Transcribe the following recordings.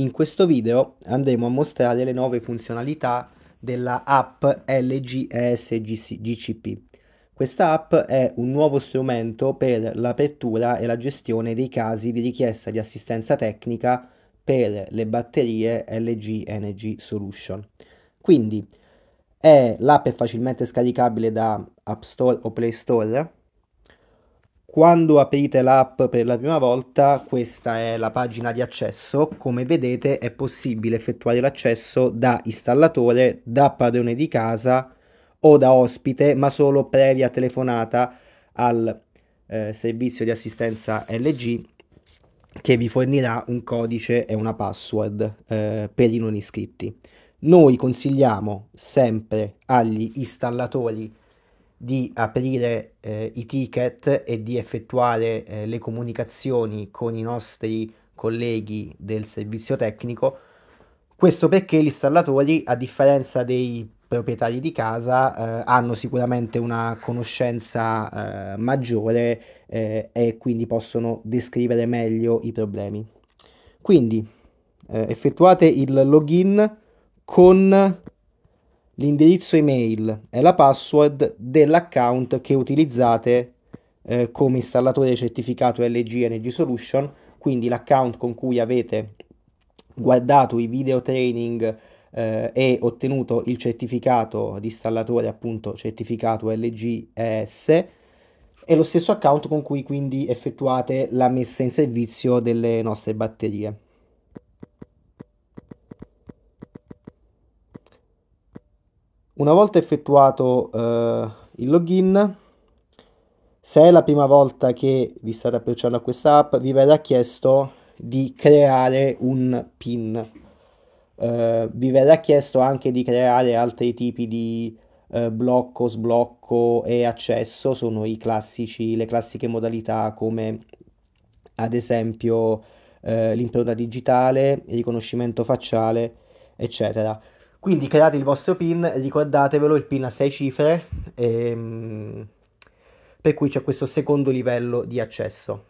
In questo video andremo a mostrare le nuove funzionalità della app LGSGCP. Questa app è un nuovo strumento per l'apertura e la gestione dei casi di richiesta di assistenza tecnica per le batterie LG Energy Solution. Quindi l'app è facilmente scaricabile da App Store o Play Store quando aprite l'app per la prima volta, questa è la pagina di accesso. Come vedete è possibile effettuare l'accesso da installatore, da padrone di casa o da ospite, ma solo previa telefonata al eh, servizio di assistenza LG che vi fornirà un codice e una password eh, per i non iscritti. Noi consigliamo sempre agli installatori di aprire eh, i ticket e di effettuare eh, le comunicazioni con i nostri colleghi del servizio tecnico. Questo perché gli installatori, a differenza dei proprietari di casa, eh, hanno sicuramente una conoscenza eh, maggiore eh, e quindi possono descrivere meglio i problemi. Quindi eh, effettuate il login con l'indirizzo email e la password dell'account che utilizzate eh, come installatore certificato LG Energy Solution, quindi l'account con cui avete guardato i video training eh, e ottenuto il certificato di installatore appunto certificato LG ES e lo stesso account con cui quindi effettuate la messa in servizio delle nostre batterie. Una volta effettuato eh, il login, se è la prima volta che vi state approcciando a questa app, vi verrà chiesto di creare un PIN. Eh, vi verrà chiesto anche di creare altri tipi di eh, blocco, sblocco e accesso, sono i classici, le classiche modalità come ad esempio eh, l'impronta digitale, il riconoscimento facciale, eccetera. Quindi create il vostro PIN, ricordatevelo, il PIN ha 6 cifre, ehm, per cui c'è questo secondo livello di accesso.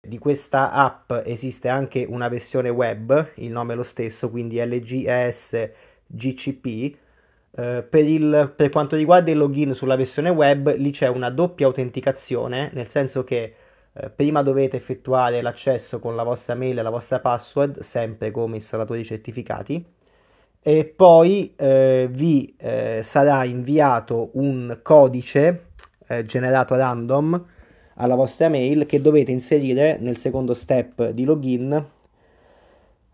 Di questa app esiste anche una versione web, il nome è lo stesso, quindi LGESGCP. Eh, per, il, per, quanto riguarda il login sulla versione web, lì c'è una doppia autenticazione, nel senso che eh, prima dovete effettuare l'accesso con la vostra mail e la vostra password, sempre come installatori certificati, e poi eh, vi eh, sarà inviato un codice eh, generato random alla vostra mail che dovete inserire nel secondo step di login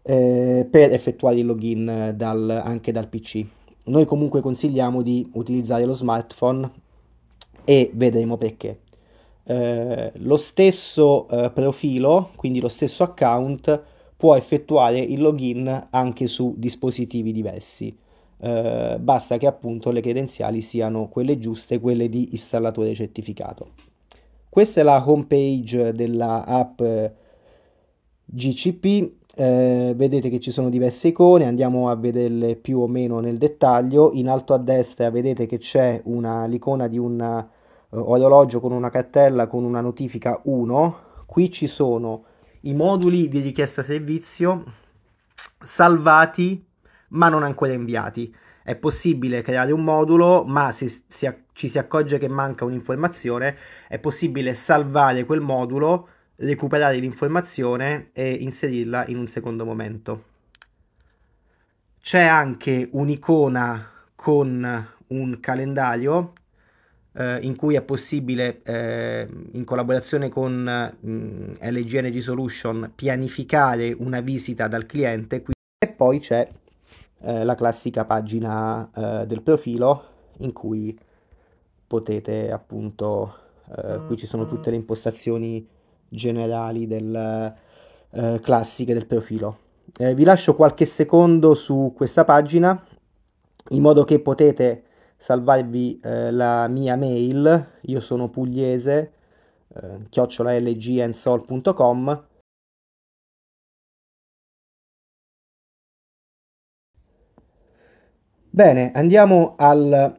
eh, per effettuare il login dal, anche dal PC. Noi comunque consigliamo di utilizzare lo smartphone e vedremo perché. Eh, lo stesso eh, profilo, quindi lo stesso account, può effettuare il login anche su dispositivi diversi. Eh, basta che appunto le credenziali siano quelle giuste, quelle di installatore certificato. Questa è la home page della app eh, GCP. Eh, vedete che ci sono diverse icone, andiamo a vederle più o meno nel dettaglio. In alto a destra vedete che c'è una, l'icona di un uh, orologio con una cartella con una notifica 1. Qui ci sono i moduli di richiesta servizio salvati ma non ancora inviati. È possibile creare un modulo, ma se si, ci si accorge che manca un'informazione, è possibile salvare quel modulo, recuperare l'informazione e inserirla in un secondo momento. C'è anche un'icona con un calendario eh, in cui è possibile, eh, in collaborazione con eh, mh, LG Energy Solution, pianificare una visita dal cliente. E poi c'è eh, la classica pagina eh, del profilo in cui potete appunto, eh, qui ci sono tutte le impostazioni generali del, classiche del profilo. vi lascio qualche secondo su questa pagina in modo che potete salvarvi eh, la mia mail, io sono pugliese, eh, chiocciolalgnsol.com Bene, andiamo al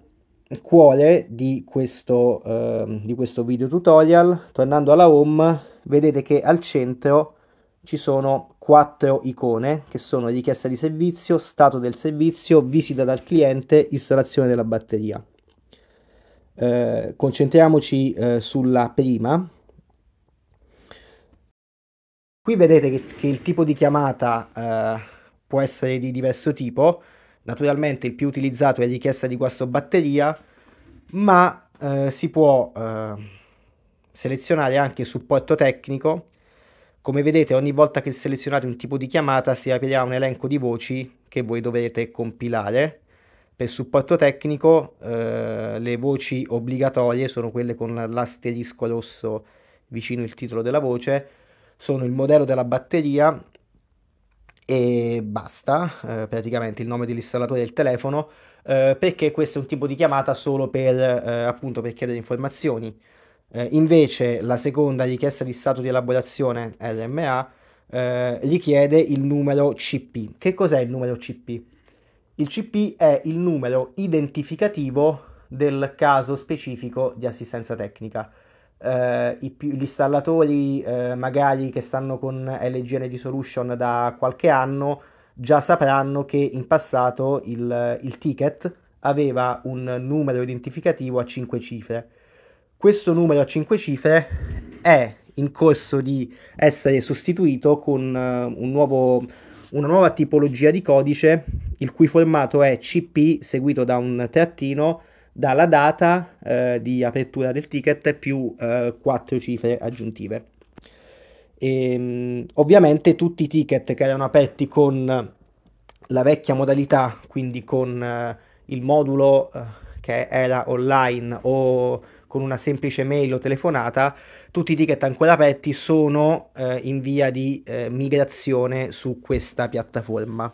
cuore di questo, eh, di questo video tutorial. Tornando alla home, vedete che al centro ci sono quattro icone che sono richiesta di servizio, stato del servizio, visita dal cliente, installazione della batteria. Eh, concentriamoci eh, sulla prima. Qui vedete che, che il tipo di chiamata eh, può essere di diverso tipo, naturalmente il più utilizzato è richiesta di guasto batteria, ma eh, si può eh, selezionare anche supporto tecnico, come vedete ogni volta che selezionate un tipo di chiamata si aprirà un elenco di voci che voi dovrete compilare. Per supporto tecnico eh, le voci obbligatorie sono quelle con l'asterisco rosso vicino il titolo della voce, sono il modello della batteria e basta, eh, praticamente il nome dell'installatore e il telefono, eh, perché questo è un tipo di chiamata solo per, eh, appunto, per chiedere informazioni. Eh, invece la seconda richiesta di stato di elaborazione RMA eh, richiede il numero CP. Che cos'è il numero CP? Il CP è il numero identificativo del caso specifico di assistenza tecnica. Eh, i, gli installatori eh, magari che stanno con LG Energy Solution da qualche anno già sapranno che in passato il, il ticket aveva un numero identificativo a 5 cifre questo numero a 5 cifre è in corso di essere sostituito con eh, un nuovo, una nuova tipologia di codice il cui formato è CP seguito da un trattino dalla data eh, di apertura del ticket più eh, 4 cifre aggiuntive. E, ehm, ovviamente tutti i ticket che erano aperti con la vecchia modalità, quindi con eh, il modulo eh, che era online o con una semplice mail o telefonata, tutti i ticket ancora aperti sono eh, in via di eh, migrazione su questa piattaforma.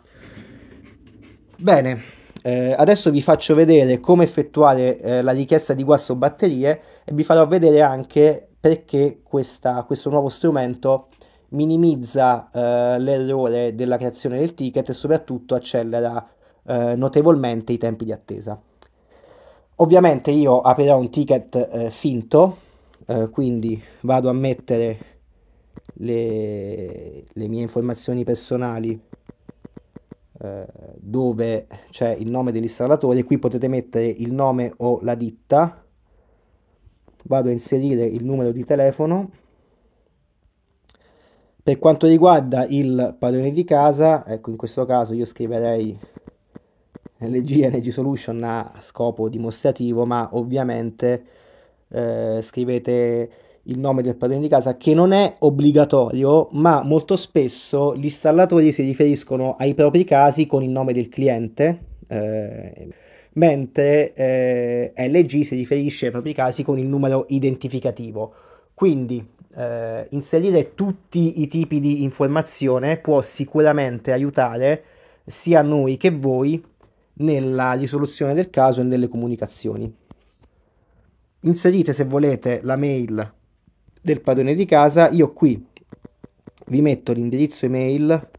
Bene, eh, adesso vi faccio vedere come effettuare eh, la richiesta di guasto batterie e vi farò vedere anche perché questa, questo nuovo strumento minimizza eh, l'errore della creazione del ticket e soprattutto accelera eh, notevolmente i tempi di attesa. Ovviamente io aprirò un ticket eh, finto, eh, quindi vado a mettere le, le mie informazioni personali eh, dove c'è il nome dell'installatore, qui potete mettere il nome o la ditta, vado a inserire il numero di telefono, per quanto riguarda il padrone di casa, ecco in questo caso io scriverei l'EG Energy Solution ha scopo dimostrativo, ma ovviamente eh, scrivete il nome del padrone di casa che non è obbligatorio, ma molto spesso gli installatori si riferiscono ai propri casi con il nome del cliente. Eh, mentre eh, LG si riferisce ai propri casi con il numero identificativo. Quindi eh, inserire tutti i tipi di informazione può sicuramente aiutare sia noi che voi nella risoluzione del caso e nelle comunicazioni. Inserite se volete la mail del padrone di casa, io qui vi metto l'indirizzo email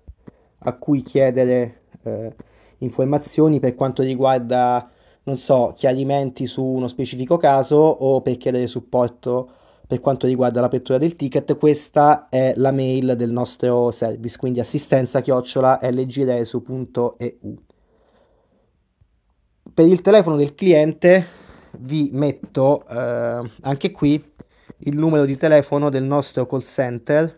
a cui chiedere eh, informazioni per quanto riguarda, non so, chiarimenti su uno specifico caso o per chiedere supporto per quanto riguarda l'apertura del ticket, questa è la mail del nostro service, quindi assistenza chiocciola lgresu.eu per il telefono del cliente vi metto eh, anche qui il numero di telefono del nostro call center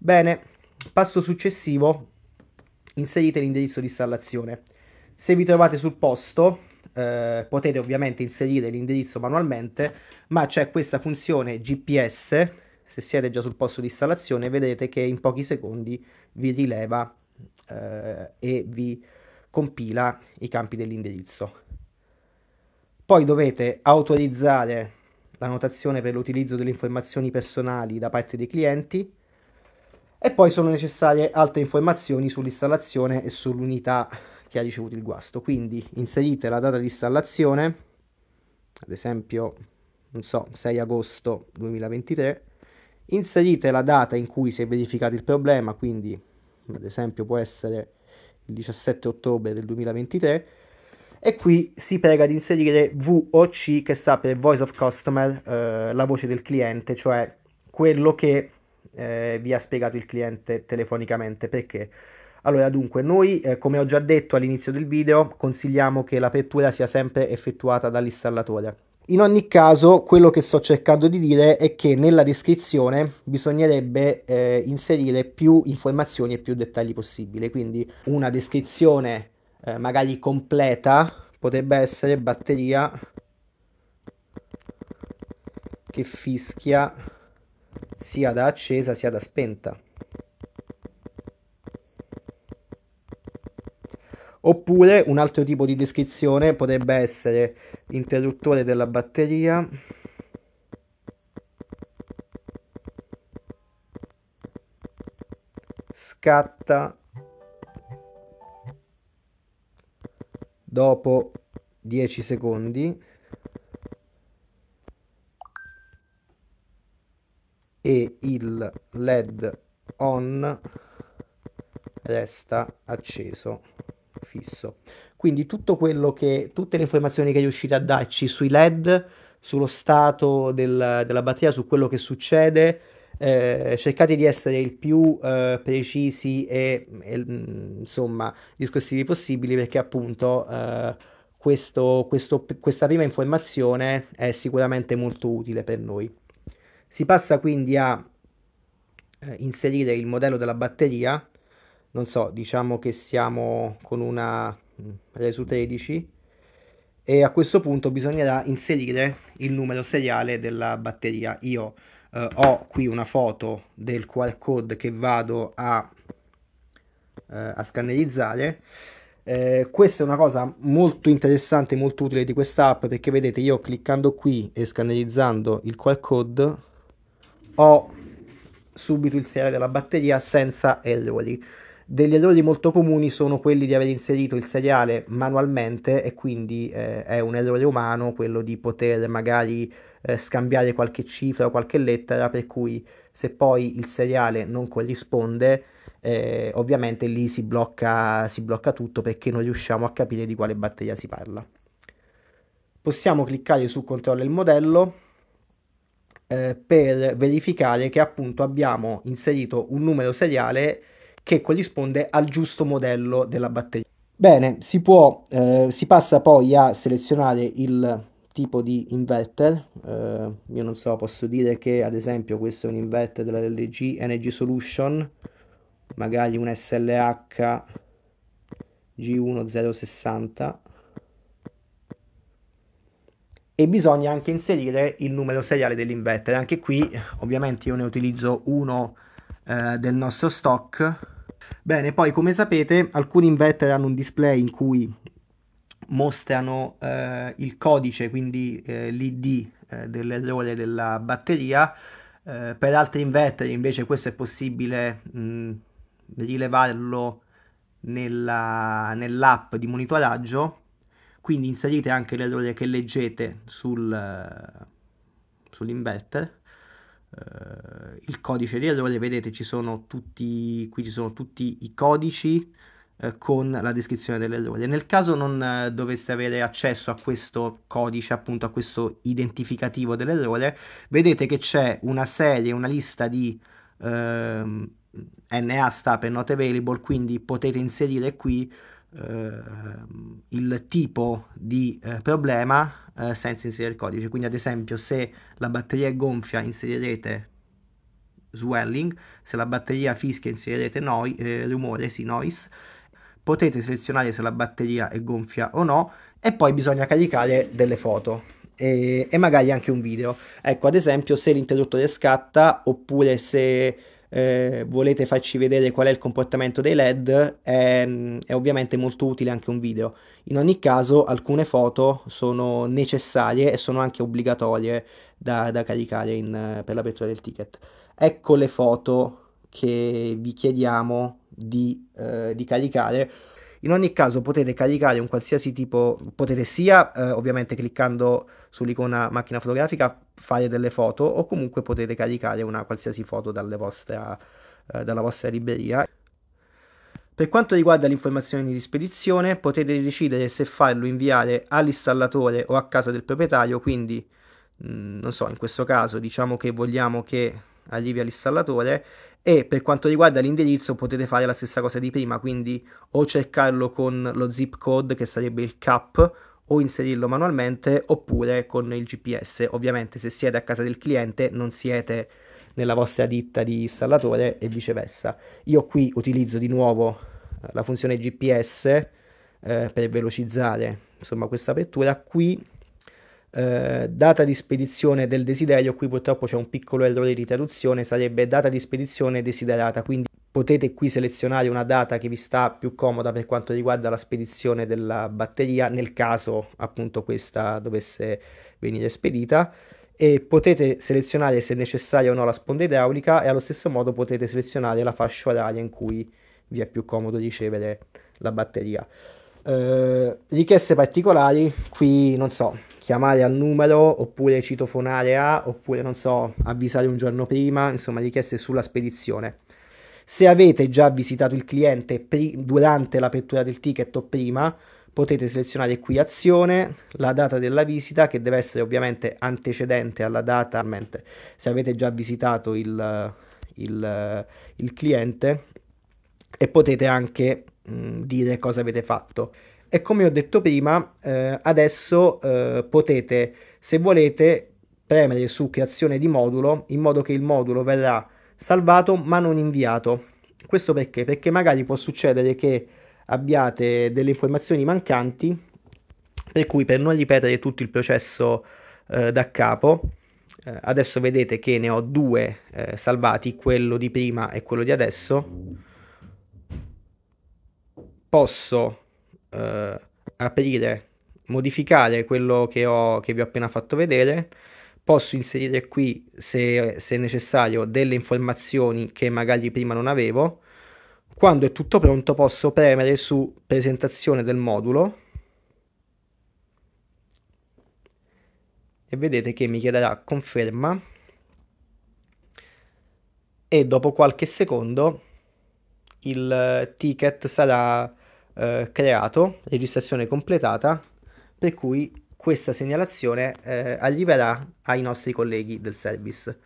Bene, passo successivo, inserite l'indirizzo di installazione. Se vi trovate sul posto, eh, potete ovviamente inserire l'indirizzo manualmente, ma c'è questa funzione GPS, se siete già sul posto di installazione vedrete che in pochi secondi vi rileva eh, e vi compila i campi dell'indirizzo. Poi dovete autorizzare la notazione per l'utilizzo delle informazioni personali da parte dei clienti e poi sono necessarie altre informazioni sull'installazione e sull'unità che ha ricevuto il guasto. Quindi inserite la data di installazione, ad esempio, non so, 6 agosto 2023, inserite la data in cui si è verificato il problema, quindi ad esempio può essere il 17 ottobre del 2023, e qui si prega di inserire VOC che sta per Voice of Customer, eh, la voce del cliente, cioè quello che eh, vi ha spiegato il cliente telefonicamente perché allora, dunque, noi, eh, come ho già detto all'inizio del video, consigliamo che l'apertura sia sempre effettuata dall'installatore. In ogni caso, quello che sto cercando di dire è che nella descrizione bisognerebbe eh, inserire più informazioni e più dettagli possibile, quindi una descrizione eh, magari completa potrebbe essere batteria che fischia sia da accesa sia da spenta. Oppure un altro tipo di descrizione potrebbe essere interruttore della batteria. Scatta dopo 10 secondi e il led on resta acceso fisso. Quindi tutto quello che, tutte le informazioni che riuscite a darci sui LED, sullo stato del, della batteria, su quello che succede, eh, cercate di essere il più eh, precisi e, e, mm, insomma discorsivi possibili perché appunto eh, questo, questo, questa prima informazione è sicuramente molto utile per noi. Si passa quindi a eh, inserire il modello della batteria non so, diciamo che siamo con una mm, re su 13 e a questo punto bisognerà inserire il numero seriale della batteria. Io eh, ho qui una foto del QR code che vado a, eh, a scannerizzare. Eh, questa è una cosa molto interessante, e molto utile di questa app perché vedete io cliccando qui e scannerizzando il QR code ho subito il seriale della batteria senza errori. Degli errori molto comuni sono quelli di aver inserito il seriale manualmente e quindi eh, è un errore umano quello di poter magari eh, scambiare qualche cifra o qualche lettera, per cui se poi il seriale non corrisponde, eh, ovviamente lì si blocca, si blocca tutto perché non riusciamo a capire di quale batteria si parla. Possiamo cliccare su controllo il modello eh, per verificare che appunto abbiamo inserito un numero seriale che corrisponde al giusto modello della batteria. Bene, si, può, eh, si passa poi a selezionare il tipo di inverter, eh, io non so, posso dire che ad esempio questo è un inverter della LG Energy Solution, magari un SLH G1060 e bisogna anche inserire il numero seriale dell'inverter. Anche qui ovviamente io ne utilizzo uno eh, del nostro stock Bene, poi come sapete alcuni inverter hanno un display in cui mostrano eh, il codice, quindi eh, l'ID eh, dell'errore della batteria, eh, per altri inverter invece questo è possibile mh, rilevarlo nella, nell'app di monitoraggio, quindi inserite anche l'errore che leggete sul, eh, sull'inverter eh, il codice di errore vedete ci sono tutti qui ci sono tutti i codici eh, con la descrizione dell'errore. Nel caso non eh, doveste avere accesso a questo codice, appunto a questo identificativo dell'errore, vedete che c'è una serie, una lista di ehm, NA sta per not available, quindi potete inserire qui Ehm, il tipo di eh, problema eh, senza inserire il codice. Quindi, ad esempio, se la batteria è gonfia, inserirete swelling, se la batteria fischia, inserirete noi, eh, rumore, sì, noise potete selezionare se la batteria è gonfia o no e poi bisogna caricare delle foto e, e magari anche un video. Ecco, ad esempio se l'interruttore scatta oppure se eh, volete farci vedere qual è il comportamento dei LED, è, ehm, è, ovviamente molto utile anche un video. In ogni caso, alcune foto sono necessarie e sono anche obbligatorie da, da caricare in, eh, per l'apertura del ticket. Ecco le foto che vi chiediamo di, eh, di caricare. In ogni caso potete caricare un qualsiasi tipo, potete sia eh, ovviamente cliccando sull'icona macchina fotografica fare delle foto o comunque potete caricare una qualsiasi foto vostra, eh, dalla vostra libreria. Per quanto riguarda le informazioni di spedizione, potete decidere se farlo inviare all'installatore o a casa del proprietario, quindi mh, mm, non so, in questo caso diciamo che vogliamo che arrivi all'installatore e per quanto riguarda l'indirizzo potete fare la stessa cosa di prima, quindi o cercarlo con lo zip code che sarebbe il CAP o inserirlo manualmente oppure con il GPS. Ovviamente se siete a casa del cliente non siete nella vostra ditta di installatore e viceversa. Io qui utilizzo di nuovo eh, la funzione GPS eh, per velocizzare insomma, questa apertura. Qui eh, data di spedizione del desiderio, qui purtroppo c'è un piccolo errore di traduzione, sarebbe data di spedizione desiderata, quindi potete qui selezionare una data che vi sta più comoda per quanto riguarda la spedizione della batteria nel caso appunto questa dovesse venire spedita e potete selezionare se necessaria o no la sponda idraulica e allo stesso modo potete selezionare la fascia oraria in cui vi è più comodo ricevere la batteria. Eh, richieste particolari, qui non so, chiamare al numero oppure citofonare a oppure non so, avvisare un giorno prima, insomma richieste sulla spedizione. Se avete già visitato il cliente pri- durante l'apertura del ticket o prima, potete selezionare qui azione, la data della visita che deve essere ovviamente antecedente alla data, mentre se avete già visitato il, il, il cliente e potete anche mh, dire cosa avete fatto. E come ho detto prima, eh, adesso eh, potete, se volete, premere su creazione di modulo in modo che il modulo verrà salvato ma non inviato. Questo perché? Perché magari può succedere che abbiate delle informazioni mancanti, per cui per non ripetere tutto il processo eh, da capo, eh, adesso vedete che ne ho due eh, salvati, quello di prima e quello di adesso, posso eh, aprire, modificare quello che, ho, che vi ho appena fatto vedere, posso inserire qui, se, se necessario, delle informazioni che magari prima non avevo. Quando è tutto pronto posso premere su presentazione del modulo e vedete che mi chiederà conferma e dopo qualche secondo il ticket sarà eh, creato, registrazione completata, per cui questa segnalazione eh, arriverà ai nostri colleghi del service.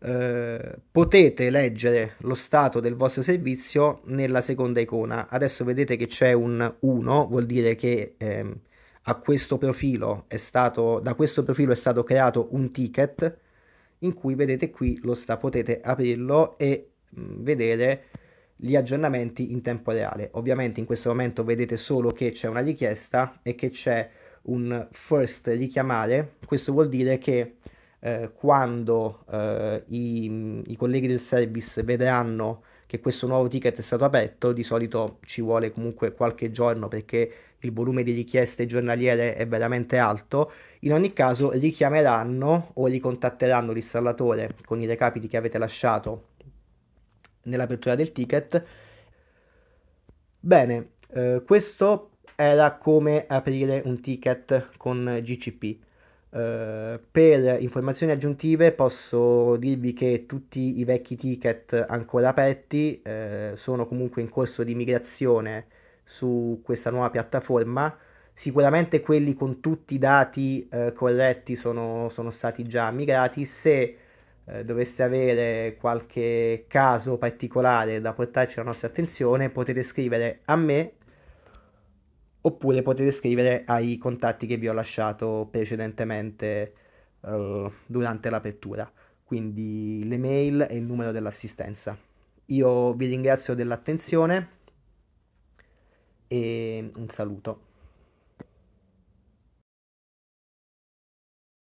Eh, potete leggere lo stato del vostro servizio nella seconda icona. Adesso vedete che c'è un 1, vuol dire che ehm, a questo profilo è stato, da questo profilo è stato creato un ticket in cui vedete qui lo sta, potete aprirlo e mh, mm, vedere gli aggiornamenti in tempo reale. Ovviamente in questo momento vedete solo che c'è una richiesta e che c'è un first richiamare, questo vuol dire che eh, quando eh, i, i, colleghi del service vedranno che questo nuovo ticket è stato aperto, di solito ci vuole comunque qualche giorno perché il volume di richieste giornaliere è veramente alto, in ogni caso richiameranno o ricontatteranno l'installatore con i recapiti che avete lasciato nell'apertura del ticket. Bene, eh, questo era come aprire un ticket con GCP. Uh, eh, per informazioni aggiuntive posso dirvi che tutti i vecchi ticket ancora aperti uh, sono comunque in corso di migrazione su questa nuova piattaforma. Sicuramente quelli con tutti i dati uh, corretti sono, sono, stati già migrati. Se doveste avere qualche caso particolare da portarci alla nostra attenzione potete scrivere a me oppure potete scrivere ai contatti che vi ho lasciato precedentemente uh, durante l'apertura, quindi l'email e il numero dell'assistenza. Io vi ringrazio dell'attenzione e un saluto.